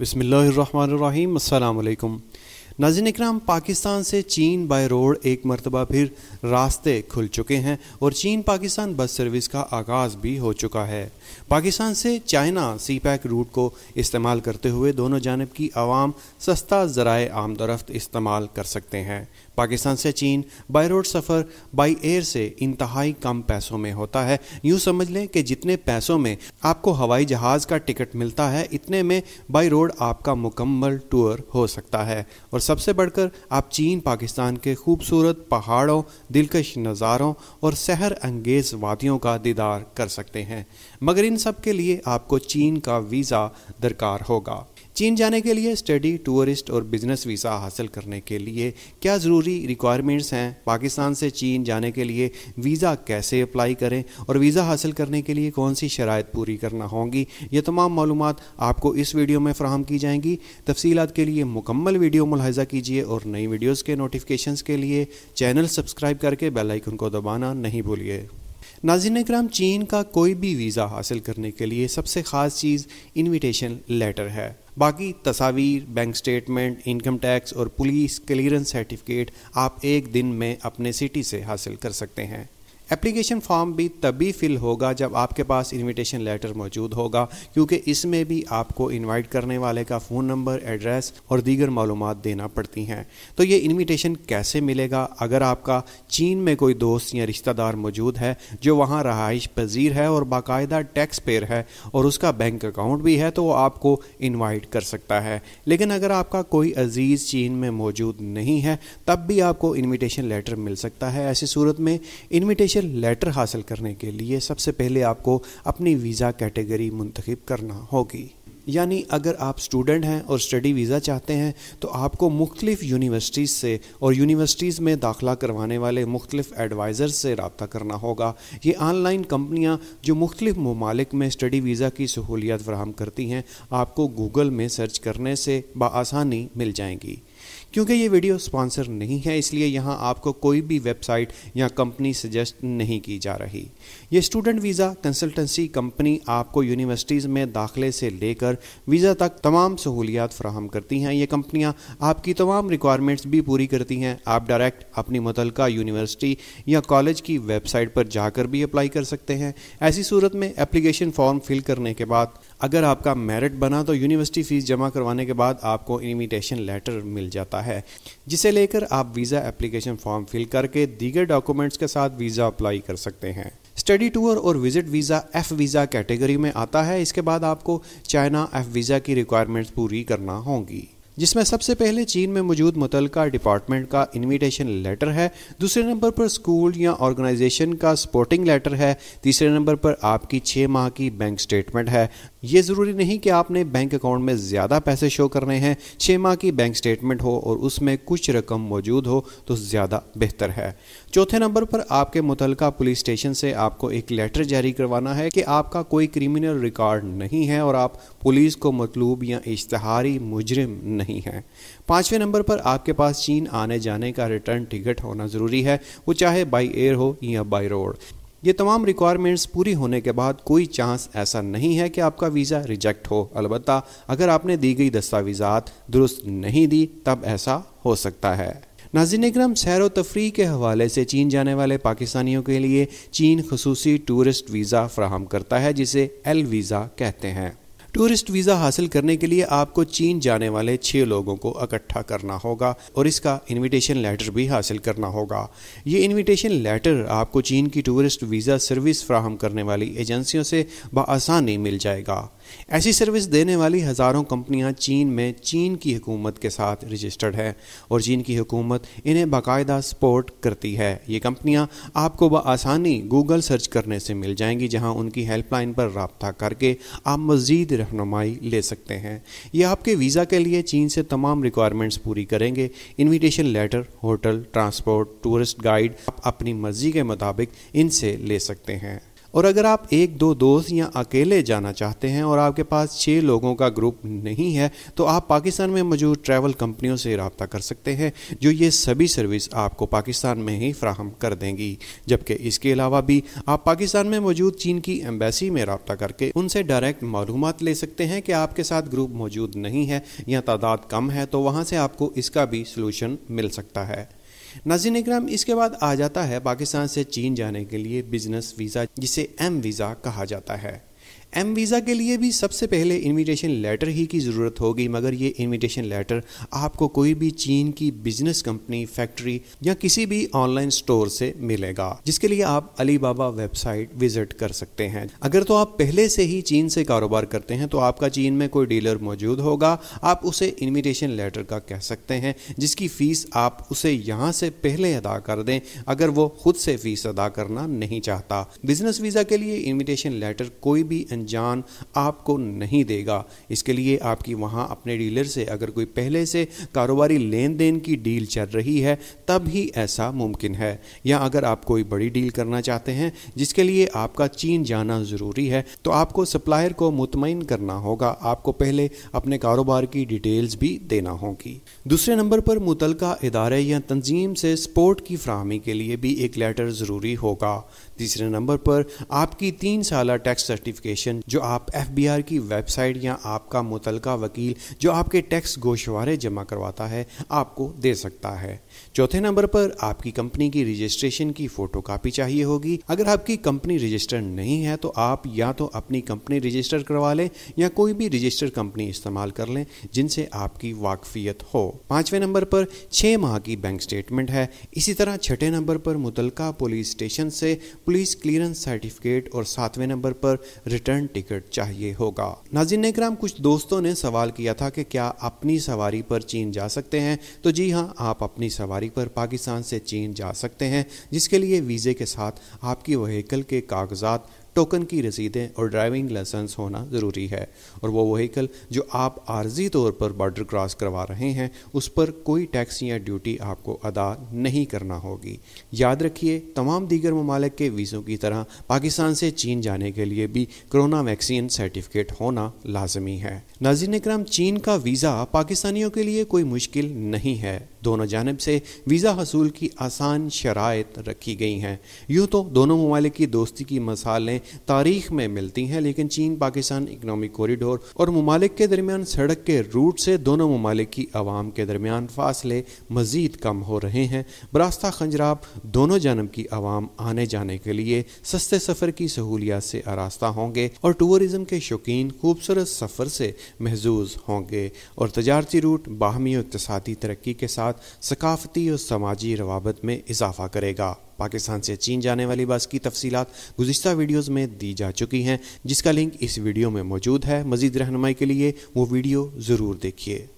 बसमीम् अल्लाम नाजिन इक्राम पाकिस्तान से चीन बाय रोड एक मरतबा फिर रास्ते खुल चुके हैं और चीन पाकिस्तान बस सर्विस का आगाज़ भी हो चुका है पाकिस्तान से चाइना सी पैक रूट को इस्तेमाल करते हुए दोनों जानब की आवाम सस्ता ज़राए आमदरफ्त इस्तेमाल कर सकते हैं पाकिस्तान से चीन बाई रोड सफ़र बाई एयर से इंतहाई कम पैसों में होता है यूँ समझ लें कि जितने पैसों में आपको हवाई जहाज़ का टिकट मिलता है इतने में बाई रोड आपका मुकम्मल टूर हो सकता है और सबसे बढ़कर आप चीन पाकिस्तान के खूबसूरत पहाड़ों दिलकश नज़ारों और सहर अंगेज़ वादियों का दीदार कर सकते हैं मगर इन सब के लिए आपको चीन का वीज़ा दरकार होगा चीन जाने के लिए स्टडी टूरिस्ट और बिजनेस वीज़ा हासिल करने के लिए क्या ज़रूरी रिक्वायरमेंट्स हैं पाकिस्तान से चीन जाने के लिए वीज़ा कैसे अप्लाई करें और वीज़ा हासिल करने के लिए कौन सी शराय पूरी करना होंगी ये तमाम मालूम आपको इस वीडियो में फ्राहम की जाएंगी तफसीत के लिए मुकम्मल वीडियो मुलाजा कीजिए और नई वीडियोज़ के नोटिफिकेशन के लिए चैनल सब्सक्राइब करके बेलाइकन को दबाना नहीं भूलिए नाजिन कराम चीन का कोई भी वीज़ा हासिल करने के लिए सबसे ख़ास चीज़ इनविटेशन लेटर है बाकी तस्वीर बैंक स्टेटमेंट इनकम टैक्स और पुलिस क्लियरेंस सर्टिफिकेट आप एक दिन में अपने सिटी से हासिल कर सकते हैं एप्लीकेशन फॉर्म भी तभी फिल होगा जब आपके पास इनविटेशन लेटर मौजूद होगा क्योंकि इसमें भी आपको इनवाइट करने वाले का फ़ोन नंबर एड्रेस और दीगर मालूम देना पड़ती हैं तो ये इनविटेशन कैसे मिलेगा अगर आपका चीन में कोई दोस्त या रिश्तेदार मौजूद है जो वहाँ रहाइश पजीर है और बाकायदा टैक्स पेयर है और उसका बैंक अकाउंट भी है तो वो आपको इन्वाइट कर सकता है लेकिन अगर आपका कोई अजीज़ चीन में मौजूद नहीं है तब भी आपको इन्विटेशन लेटर मिल सकता है ऐसी सूरत में इन्विटेशन ऑफिशियल लेटर हासिल करने के लिए सबसे पहले आपको अपनी वीज़ा कैटेगरी मुंतखब करना होगी यानी अगर आप स्टूडेंट हैं और स्टडी वीज़ा चाहते हैं तो आपको मुख्तलिफ़ यूनिवर्सिटीज़ से और यूनिवर्सिटीज़ में दाखिला करवाने वाले मुख्तलिफ़ एडवाइज़र से रबता करना होगा ये ऑनलाइन कंपनियाँ जो मुख्तलिफ़ ममालिक में स्टडी वीज़ा की सहूलियत फ्राहम करती हैं आपको गूगल में सर्च करने से बसानी मिल जाएंगी क्योंकि ये वीडियो स्पॉन्सर नहीं है इसलिए यहाँ आपको कोई भी वेबसाइट या कंपनी सजेस्ट नहीं की जा रही ये स्टूडेंट वीज़ा कंसल्टेंसी कंपनी आपको यूनिवर्सिटीज़ में दाखिले से लेकर वीज़ा तक तमाम सहूलियात फ्राहम करती हैं ये कंपनियाँ आपकी तमाम रिक्वायरमेंट्स भी पूरी करती हैं आप डायरेक्ट अपनी मुतल यूनिवर्सिटी या कॉलेज की वेबसाइट पर जाकर भी अप्लाई कर सकते हैं ऐसी सूरत में एप्लीकेशन फॉर्म फिल करने के बाद अगर आपका मेरिट बना तो यूनिवर्सिटी फ़ीस जमा करवाने के बाद आपको इन्विटेशन लेटर मिल जाता है है जिसे लेकर आप वीज़ा एप्लीकेशन फॉर्म फिल करके दीगर डॉक्यूमेंट्स के साथ वीज़ा अप्लाई कर सकते हैं स्टडी टूर और visit visa F visa category में आता है इसके बाद आपको चाइना एफ वीज़ा की रिक्वायरमेंट्स पूरी करना होंगी जिसमें सबसे पहले चीन में मौजूद मुतलका डिपार्टमेंट का इनविटेशन लेटर है दूसरे नंबर पर स्कूल या ऑर्गेनाइजेशन का सपोर्टिंग लेटर है तीसरे नंबर पर आपकी छः माह की बैंक स्टेटमेंट है ये ज़रूरी नहीं कि आपने बैंक अकाउंट में ज़्यादा पैसे शो करने हैं छः माह की बैंक स्टेटमेंट हो और उसमें कुछ रकम मौजूद हो तो ज़्यादा बेहतर है चौथे नंबर पर आपके मुतल पुलिस स्टेशन से आपको एक लेटर जारी करवाना है कि आपका कोई क्रिमिनल रिकॉर्ड नहीं है और आप पुलिस को मतलूब या इश्तहारी मुजरिम नहीं नहीं है पाँचवें नंबर पर आपके पास चीन आने जाने का रिटर्न टिकट होना ज़रूरी है वो चाहे बाई एयर हो या बाई रोड ये तमाम रिक्वायरमेंट्स पूरी होने के बाद कोई चांस ऐसा नहीं है कि आपका वीज़ा रिजेक्ट हो अलबत् अगर आपने दी गई दस्तावेजात दुरुस्त नहीं दी तब ऐसा हो सकता है नाजिन इक्रम सैर व तफरी के हवाले से चीन जाने वाले पाकिस्तानियों के लिए चीन खसूसी टूरिस्ट वीज़ा फ्राहम करता है जिसे एल वीज़ा कहते हैं टूरिस्ट वीज़ा हासिल करने के लिए आपको चीन जाने वाले छः लोगों को इकट्ठा करना होगा और इसका इनविटेशन लेटर भी हासिल करना होगा ये इनविटेशन लेटर आपको चीन की टूरिस्ट वीज़ा सर्विस फ्राहम करने वाली एजेंसियों से बसानी मिल जाएगा ऐसी सर्विस देने वाली हज़ारों कंपनियां चीन में चीन की हुकूमत के साथ रजिस्टर्ड है और चीन की हुकूमत इन्हें बाकायदा सपोर्ट करती है ये कंपनियां आपको बसानी गूगल सर्च करने से मिल जाएंगी जहां उनकी हेल्पलाइन पर रबता करके आप मज़ीद रहनुमाई ले सकते हैं ये आपके वीज़ा के लिए चीन से तमाम रिक्वायरमेंट्स पूरी करेंगे invitation letter hotel transport tourist guide आप अपनी मर्ज़ी के मुताबिक इनसे ले सकते हैं और अगर आप एक दो दोस्त या अकेले जाना चाहते हैं और आपके पास छः लोगों का ग्रुप नहीं है तो आप पाकिस्तान में मौजूद ट्रैवल कंपनियों से रबता कर सकते हैं जो ये सभी सर्विस आपको पाकिस्तान में ही फ्राहम कर देंगी जबकि इसके अलावा भी आप पाकिस्तान में मौजूद चीन की एम्बेसी में रबता करके उनसे डायरेक्ट मालूम ले सकते हैं कि आपके साथ ग्रुप मौजूद नहीं है या तादाद कम है तो वहाँ से आपको इसका भी सलूशन मिल सकता है नाजिन इक्राम इसके बाद आ जाता है पाकिस्तान से चीन जाने के लिए बिजनेस वीज़ा जिसे एम वीज़ा कहा जाता है एम वीज़ा के लिए भी सबसे पहले इनविटेशन लेटर ही की ज़रूरत होगी मगर ये इनविटेशन लेटर आपको कोई भी चीन की बिजनेस कंपनी फैक्ट्री या किसी भी ऑनलाइन स्टोर से मिलेगा जिसके लिए आप अली वेबसाइट विजिट कर सकते हैं अगर तो आप पहले से ही चीन से कारोबार करते हैं तो आपका चीन में कोई डीलर मौजूद होगा आप उसे इन्विटेशन लेटर का कह सकते हैं जिसकी फ़ीस आप उसे यहाँ से पहले अदा कर दें अगर वो खुद से फ़ीस अदा करना नहीं चाहता बिजनेस वीज़ा के लिए इन्विटेशन लेटर कोई भी एन अनजान आपको नहीं देगा इसके लिए आपकी वहाँ अपने डीलर से अगर कोई पहले से कारोबारी लेन देन की डील चल रही है तब ही ऐसा मुमकिन है या अगर आप कोई बड़ी डील करना चाहते हैं जिसके लिए आपका चीन जाना ज़रूरी है तो आपको सप्लायर को मुतमिन करना होगा आपको पहले अपने कारोबार की डिटेल्स भी देना होगी दूसरे नंबर पर मुतलका इदारे या तंजीम से सपोर्ट की फ्राहमी के लिए भी एक लेटर ज़रूरी होगा तीसरे नंबर पर आपकी तीन साल टैक्स सर्टिफिकेशन कमीशन जो आप एफ की वेबसाइट या आपका मुतलका वकील जो आपके टैक्स गोशवारे जमा करवाता है आपको दे सकता है चौथे नंबर पर आपकी कंपनी की रजिस्ट्रेशन की फोटोकॉपी चाहिए होगी अगर आपकी कंपनी रजिस्टर नहीं है तो आप या तो अपनी कंपनी रजिस्टर करवा लें या कोई भी रजिस्टर कंपनी इस्तेमाल कर लें जिनसे आपकी वाकफियत हो पांचवें नंबर पर छह माह की बैंक स्टेटमेंट है इसी तरह छठे नंबर पर मुतलका पुलिस स्टेशन से पुलिस क्लियरेंस सर्टिफिकेट और सातवें नंबर पर रिटर्न रिटर्न टिकट चाहिए होगा नाजिन नेकराम कुछ दोस्तों ने सवाल किया था कि क्या अपनी सवारी पर चीन जा सकते हैं तो जी हाँ आप अपनी सवारी पर पाकिस्तान से चीन जा सकते हैं जिसके लिए वीज़े के साथ आपकी वहीकल के कागजात टोकन की रसीदें और ड्राइविंग लाइसेंस होना ज़रूरी है और वो वहीकल जो आप आर्जी तौर पर बॉर्डर क्रॉस करवा रहे हैं उस पर कोई टैक्स या ड्यूटी आपको अदा नहीं करना होगी याद रखिए तमाम दीगर ममालिक के वीज़ों की तरह पाकिस्तान से चीन जाने के लिए भी कोरोना वैक्सीन सर्टिफिकेट होना लाजमी है नाजिन कराम चीन का वीज़ा पाकिस्तानियों के लिए कोई मुश्किल नहीं है दोनों जानब से वीज़ा हसूल की आसान शरात रखी गई हैं यूँ तो दोनों ममालिक की दोस्ती की मसालें तारीख में मिलती हैं लेकिन चीन पाकिस्तान इकनॉमिक कॉरिडोर और ममालिक के दरमियान सड़क के रूट से दोनों ममालिक की आवाम के दरमियान फासले मज़ीद कम हो रहे हैं बरास्ता खंजराब दोनों जानब की आवाम आने जाने के लिए सस्ते सफ़र की सहूलियात से आरास्ता होंगे और टूरिज़म के शौकीन खूबसूरत सफ़र से महजूज होंगे और तजारती रूट बाहमी इकतसादी तरक्की के साथ साथ सकाफती और समाजी रवाबत में इजाफा करेगा पाकिस्तान से चीन जाने वाली बस की तफसीत गुज्तर वीडियोज़ में दी जा चुकी हैं जिसका लिंक इस वीडियो में मौजूद है मजीद रहनमाई के लिए वो वीडियो ज़रूर देखिए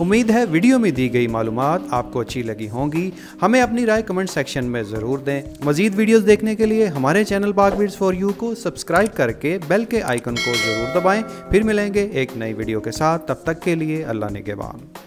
उम्मीद है वीडियो में दी गई मालूम आपको अच्छी लगी होंगी हमें अपनी राय कमेंट सेक्शन में ज़रूर दें मजीद वीडियोज़ देखने के लिए हमारे चैनल बागवीड्स फॉर यू को सब्सक्राइब करके बेल के आइकन को ज़रूर दबाएँ फिर मिलेंगे एक नई वीडियो के साथ तब तक के लिए अल्लाह ने